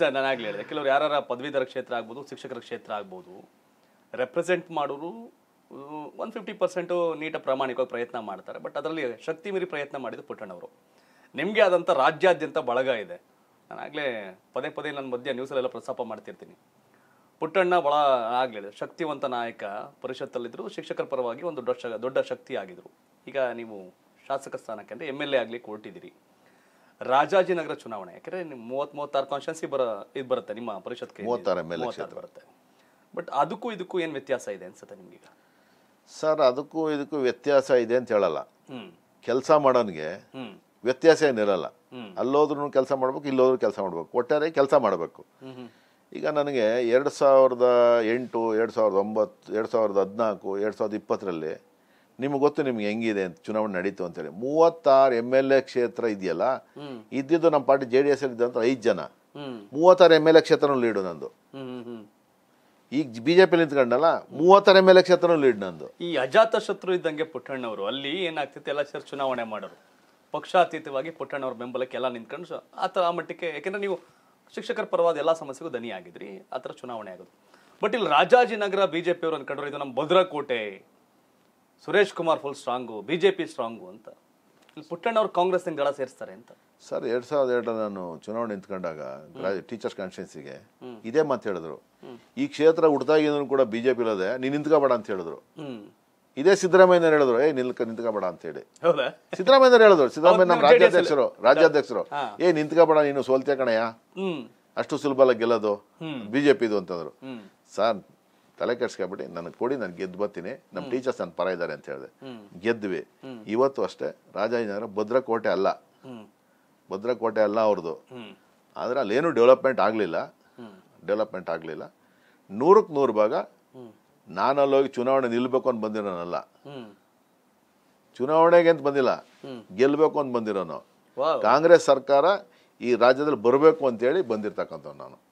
sir ನಾನು ಆಗಲಿ ಹೇಳಿದೆ ಕೆಲವರು ಯಾರ ಪದವೀಧರ ಕ್ಷೇತ್ರ ಆಗ್ಬೋದು ಶಿಕ್ಷಕರ ಕ್ಷೇತ್ರ ಆಗ್ಬೋದು ರೆಪ್ರೆಸೆಂಟ್ ಮಾಡೋರು ಒನ್ ಫಿಫ್ಟಿ ಪರ್ಸೆಂಟು ನೀಟ ಪ್ರಾಮಾಣಿಕವಾಗಿ ಪ್ರಯತ್ನ ಮಾಡ್ತಾರೆ ಬಟ್ ಅದರಲ್ಲಿ ಶಕ್ತಿ ಮೀರಿ ಪ್ರಯತ್ನ ಮಾಡಿದ್ದು ಪುಟ್ಟಣ್ಣವರು ನಿಮಗೆ ಆದಂಥ ರಾಜ್ಯಾದ್ಯಂತ ಬಳಗ ಇದೆ ನಾನು ಆಗಲೇ ಪದೇ ಪದೇ ನನ್ನ ಮಧ್ಯೆ ನ್ಯೂಸಲ್ಲೆಲ್ಲ ಪ್ರಸ್ತಾಪ ಮಾಡ್ತಿರ್ತೀನಿ ಪುಟ್ಟಣ್ಣ ಬಹಳ ಆಗಲಿದೆ ಶಕ್ತಿವಂತ ನಾಯಕ ಪರಿಷತ್ತಲ್ಲಿದ್ದರು ಶಿಕ್ಷಕರ ಪರವಾಗಿ ಒಂದು ದೊಡ್ಡ ದೊಡ್ಡ ಶಕ್ತಿ ಆಗಿದ್ದರು ಈಗ ನೀವು ಶಾಸಕ ಸ್ಥಾನಕ್ಕೆ ಅಂದರೆ ಎಮ್ ಎಲ್ ಎ ಆಗಲಿ ಕೊಟ್ಟಿದ್ದೀರಿ ರಾಜಾಜಿನಗರ ಚುನಾವಣೆ ಯಾಕಂದ್ರೆ ನಿಮ್ಮ ಮೂವತ್ತ್ ಮೂವತ್ತಾರು ಕಾನ್ಸ್ಟಿಟ್ಯೂನ್ಸಿ ಬರ ಇದು ಬರುತ್ತೆ ನಿಮ್ಮ ಪರಿಷತ್ಗೆ ಮೂವತ್ತಾರು ಮೇಲೆ ಬರುತ್ತೆ ಬಟ್ ಅದಕ್ಕೂ ಇದಕ್ಕೂ ಏನು ವ್ಯತ್ಯಾಸ ಇದೆ ಅನ್ಸುತ್ತೆ ನಿಮಗೆ ಸರ್ ಅದಕ್ಕೂ ಇದಕ್ಕೂ ವ್ಯತ್ಯಾಸ ಇದೆ ಅಂತ ಹೇಳಲ್ಲ ಕೆಲಸ ಮಾಡೋನಿಗೆ ವ್ಯತ್ಯಾಸ ಏನಿರಲ್ಲ ಅಲ್ಲೋದ್ರೂ ಕೆಲಸ ಮಾಡ್ಬೇಕು ಇಲ್ಲೋದ್ರೂ ಕೆಲಸ ಮಾಡ್ಬೇಕು ಒಟ್ಟಾರೆ ಕೆಲಸ ಮಾಡಬೇಕು ಈಗ ನನಗೆ ಎರಡು ಸಾವಿರದ ಎಂಟು ಎರಡು ಸಾವಿರದ ಒಂಬತ್ತು ಎರಡು ಸಾವಿರದ ಹದಿನಾಲ್ಕು ಎರಡು ಸಾವಿರದ ಇಪ್ಪತ್ತರಲ್ಲಿ ನಿಮ್ಗೆ ಗೊತ್ತು ನಿಮ್ಗೆ ಹೆಂಗಿದೆ ಅಂತ ಚುನಾವಣೆ ನಡೀತು ಹೇಳಿ ಮೂವತ್ತಾರು ಎಮ್ ಎಲ್ ಎ ಕ್ಷೇತ್ರ ಇದೆಯಲ್ಲ ಇದ್ದಿದ್ದು ನಮ್ಮ ಪಾರ್ಟಿ ಜೆ ಡಿ ಎಸ್ ಇದ್ದಂತ ಐದು ಜನ ಮೂವತ್ತಾರು ಎಮ್ ಎಲ್ ಎ ಕ್ಷೇತ್ರನೂ ಲೀಡು ನಂದು ಈಗ ಬಿಜೆಪಿ ನಿಂತ್ಕೊಂಡಲ್ಲ ಎಲ್ ಎ ಕ್ಷೇತ್ರನೂ ಲೀಡ್ ನಂದು ಈ ಅಜಾತ ಶತ್ರು ಇದ್ದಂಗೆ ಪುಟ್ಟಣ್ಣವರು ಅಲ್ಲಿ ಏನಾಗ್ತಿತ್ತು ಎಲ್ಲ ಸೇರಿ ಚುನಾವಣೆ ಮಾಡೋರು ಪಕ್ಷಾತೀತವಾಗಿ ಪುಟ್ಟಣ್ಣವ್ರ ಬೆಂಬಲಕ್ಕೆ ಎಲ್ಲ ನಿಂತ್ಕೊಂಡು ಆ ಮಟ್ಟಕ್ಕೆ ಯಾಕೆಂದ್ರೆ ನೀವು ಶಿಕ್ಷಕರ ಪರವಾದ ಎಲ್ಲ ಸಮಸ್ಯೆಗೂ ದನಿ ಆಗಿದ್ರಿ ಆ ಥರ ಚುನಾವಣೆ ಆಗೋದು ಬಟ್ ಇಲ್ಲಿ ರಾಜಾಜಿನಗರ ಬಿಜೆಪಿಯವರು ಅನ್ಕೊಂಡ್ರು ಇದು ನಮ್ಮ ಭದ್ರಕೋಟೆ Suresh Kumar full strong B J P strong ಅಂತ ಇಲ್ಲಿ ಪುಟ್ಟಣ್ಣ ಕಾಂಗ್ರೆಸ್ ಕಾಂಗ್ರೆಸ್ನ ಗಡ ಸೇರಿಸ್ತಾರೆ ಅಂತ ಸರ್ ಎರಡ್ ಸಾವಿರದ ಎರಡರ ನಾನು ಚುನಾವಣೆ ನಿಂತ್ಕೊಂಡಾಗ ಟೀಚರ್ಸ್ ಕಾನ್ಸ್ಟಿಟ್ಯೂನ್ಸಿಗೆ ಇದೇ ಮಾತು ಹೇಳಿದ್ರು ಈ ಕ್ಷೇತ್ರ ಹುಡ್ದಾಗಿದ್ರು ಕೂಡ ಬಿಜೆಪಿ ಇಲ್ಲದೆ ನೀನು ನಿಂತ್ಕೋಬೇಡ ಅಂತ ಹೇಳಿದ್ರು ಇದೇ ಸಿದ್ದರಾಮಯ್ಯ ಹೇಳಿದ್ರು ಏ ನಿಲ್ಕ ನಿಂತ್ಕೋಬೇಡ ಅಂತ ಹೇಳಿ ಸಿದ್ದರಾಮಯ್ಯ ಹೇಳಿದ್ರು ಸಿದ್ದರಾಮಯ್ಯ ನಮ್ಮ ರಾಜ್ಯಾಧ್ಯಕ್ಷರು ರಾಜ್ಯಾಧ್ಯಕ್ಷರು ಏ ನಿಂತ್ಕೋಬೇಡ ನೀನು ಸೋಲ್ತೇ ಕಣಯ್ಯ ಅಷ್ಟು ಸುಲಭ ಗೆಲ್ಲೋದು ಬಿಜೆಪಿದು ಅಂತಂದ್ರು ಸರ್ ತಲೆ ಕೆಡ್ಸ್ಕೊಬಿಟ್ಟು ನನಗೆ ಕೊಡಿ ನಾನು ಗೆದ್ದು ಬರ್ತೀನಿ ನಮ್ಮ ಟೀಚರ್ಸ್ ನನ್ನ ಪರ ಇದ್ದಾರೆ ಅಂತ ಹೇಳಿದೆ ಗೆದ್ವಿ ಇವತ್ತು ಅಷ್ಟೇ ರಾಜಾಜಿನಗರ ಭದ್ರಕೋಟೆ ಅಲ್ಲ ಭದ್ರಕೋಟೆ ಅಲ್ಲ ಅವ್ರದ್ದು ಆದರೆ ಅಲ್ಲೇನು ಡೆವಲಪ್ಮೆಂಟ್ ಆಗಲಿಲ್ಲ ಡೆವಲಪ್ಮೆಂಟ್ ಆಗಲಿಲ್ಲ ನೂರಕ್ಕೆ ನೂರು ಭಾಗ ನಾನು ಹೋಗಿ ಚುನಾವಣೆ ನಿಲ್ಬೇಕು ಅಂತ ಬಂದಿರೋನಲ್ಲ ಚುನಾವಣೆಗೆ ಅಂತ ಬಂದಿಲ್ಲ ಗೆಲ್ಲಬೇಕು ಅಂತ ಬಂದಿರೋನು ಕಾಂಗ್ರೆಸ್ ಸರ್ಕಾರ ಈ ರಾಜ್ಯದಲ್ಲಿ ಬರಬೇಕು ಅಂತೇಳಿ ಬಂದಿರ್ತಕ್ಕಂಥವ್ನು ನಾನು